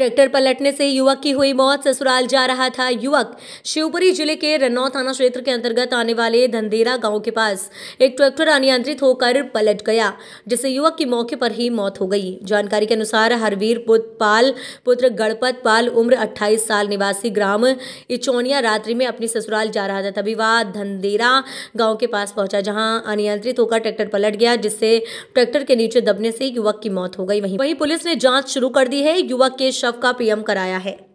tractor पलटने से युवक की हुई मौत ससुराल जा रहा था युवक शिवपुरी जिले के रन्नौ थाना क्षेत्र के अंतर्गत आने वाले धंधेरा गांव के पास एक ट्रैक्टर अनियंत्रित होकर पलट गया जिससे युवक की मौके पर ही मौत हो गई जानकारी के अनुसार हरवीर पाल पुत्र गणपत पाल उम्र 28 साल निवासी ग्राम इचौनिया रात्रि में अपनी ससुराल जा रहा था तभी वह धंधेरा गाँव के पास पहुंचा जहाँ अनियंत्रित होकर ट्रैक्टर पलट गया जिससे ट्रैक्टर के नीचे दबने से युवक की मौत हो गई वही वही पुलिस ने जांच शुरू कर दी है युवक के गौरव का पीएम कराया है